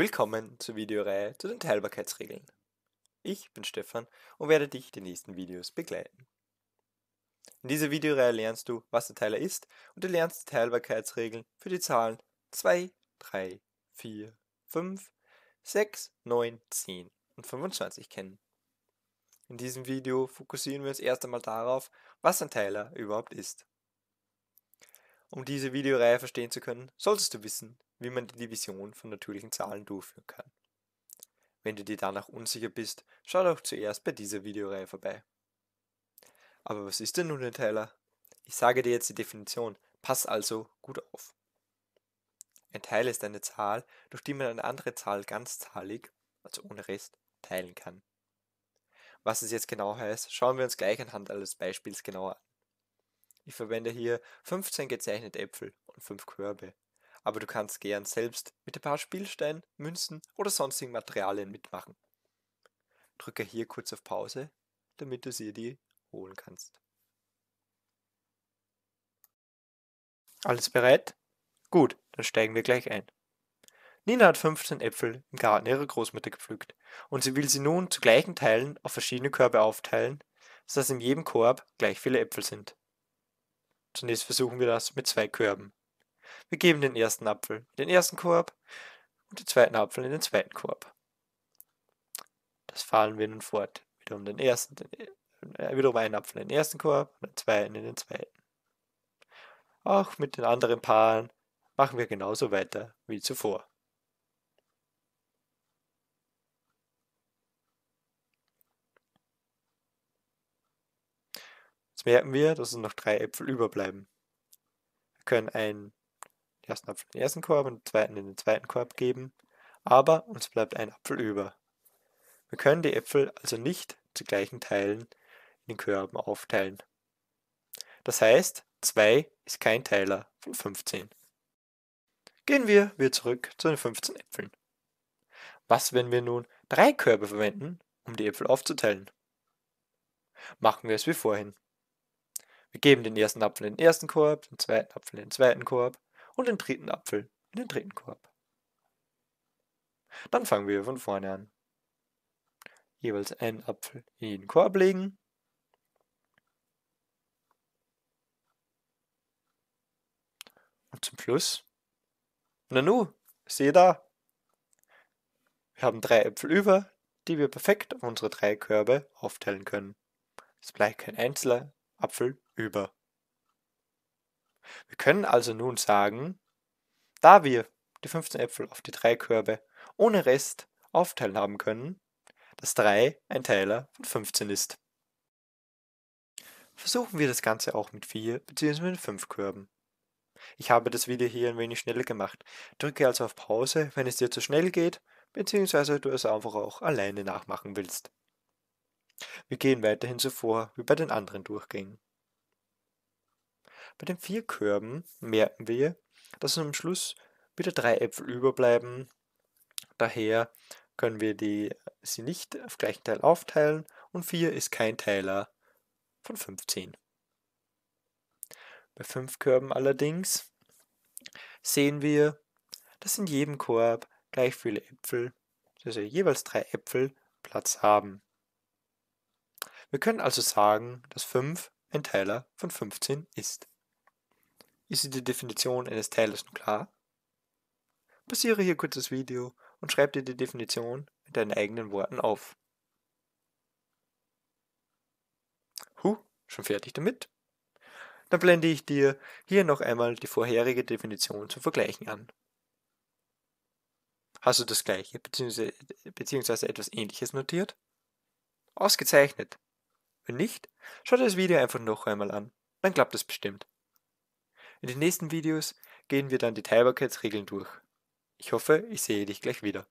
Willkommen zur Videoreihe zu den Teilbarkeitsregeln. Ich bin Stefan und werde dich die nächsten Videos begleiten. In dieser Videoreihe lernst du, was der Teiler ist und du lernst die Teilbarkeitsregeln für die Zahlen 2, 3, 4, 5, 6, 9, 10 und 25 kennen. In diesem Video fokussieren wir uns erst einmal darauf, was ein Teiler überhaupt ist. Um diese Videoreihe verstehen zu können, solltest du wissen, wie man die Division von natürlichen Zahlen durchführen kann. Wenn du dir danach unsicher bist, schau doch zuerst bei dieser Videoreihe vorbei. Aber was ist denn nun ein Teiler? Ich sage dir jetzt die Definition, pass also gut auf. Ein Teil ist eine Zahl, durch die man eine andere Zahl ganzzahlig, also ohne Rest, teilen kann. Was es jetzt genau heißt, schauen wir uns gleich anhand eines Beispiels genauer an. Ich verwende hier 15 gezeichnete Äpfel und 5 Körbe aber du kannst gern selbst mit ein paar Spielsteinen, Münzen oder sonstigen Materialien mitmachen. Drücke hier kurz auf Pause, damit du sie dir holen kannst. Alles bereit? Gut, dann steigen wir gleich ein. Nina hat 15 Äpfel im Garten ihrer Großmutter gepflückt und sie will sie nun zu gleichen Teilen auf verschiedene Körbe aufteilen, sodass in jedem Korb gleich viele Äpfel sind. Zunächst versuchen wir das mit zwei Körben. Wir geben den ersten Apfel in den ersten Korb und den zweiten Apfel in den zweiten Korb. Das fahren wir nun fort. Wiederum, den ersten, den, äh, wiederum einen Apfel in den ersten Korb und den zweiten in den zweiten. Auch mit den anderen Paaren machen wir genauso weiter wie zuvor. Jetzt merken wir, dass uns noch drei Äpfel überbleiben. Wir können einen ersten Apfel in den ersten Korb und den zweiten in den zweiten Korb geben, aber uns bleibt ein Apfel über. Wir können die Äpfel also nicht zu gleichen Teilen in den Körben aufteilen. Das heißt, 2 ist kein Teiler von 15. Gehen wir wieder zurück zu den 15 Äpfeln. Was, wenn wir nun drei Körbe verwenden, um die Äpfel aufzuteilen? Machen wir es wie vorhin. Wir geben den ersten Apfel in den ersten Korb, den zweiten Apfel in den zweiten Korb und den dritten Apfel in den dritten Korb. Dann fangen wir von vorne an. Jeweils einen Apfel in jeden Korb legen. Und zum Schluss. Nanu, sehe da. Wir haben drei Äpfel über, die wir perfekt auf unsere drei Körbe aufteilen können. Es bleibt kein einzelner Apfel über. Wir können also nun sagen, da wir die 15 Äpfel auf die 3 Körbe ohne Rest aufteilen haben können, dass 3 ein Teiler von 15 ist. Versuchen wir das Ganze auch mit 4 bzw. 5 Körben. Ich habe das Video hier ein wenig schneller gemacht. Drücke also auf Pause, wenn es dir zu schnell geht, bzw. du es einfach auch alleine nachmachen willst. Wir gehen weiterhin so vor wie bei den anderen Durchgängen. Bei den vier Körben merken wir, dass am Schluss wieder drei Äpfel überbleiben. Daher können wir die, sie nicht auf gleichen Teil aufteilen und 4 ist kein Teiler von 15. Bei 5 Körben allerdings sehen wir, dass in jedem Korb gleich viele Äpfel, also jeweils drei Äpfel, Platz haben. Wir können also sagen, dass 5 ein Teiler von 15 ist. Ist die Definition eines Teiles nun klar? Passiere hier kurz das Video und schreib dir die Definition mit deinen eigenen Worten auf. Huh, schon fertig damit? Dann blende ich dir hier noch einmal die vorherige Definition zum Vergleichen an. Hast du das gleiche bzw. etwas ähnliches notiert? Ausgezeichnet! Wenn nicht, schau dir das Video einfach noch einmal an, dann klappt es bestimmt. In den nächsten Videos gehen wir dann die Teilbarkeitsregeln durch. Ich hoffe, ich sehe dich gleich wieder.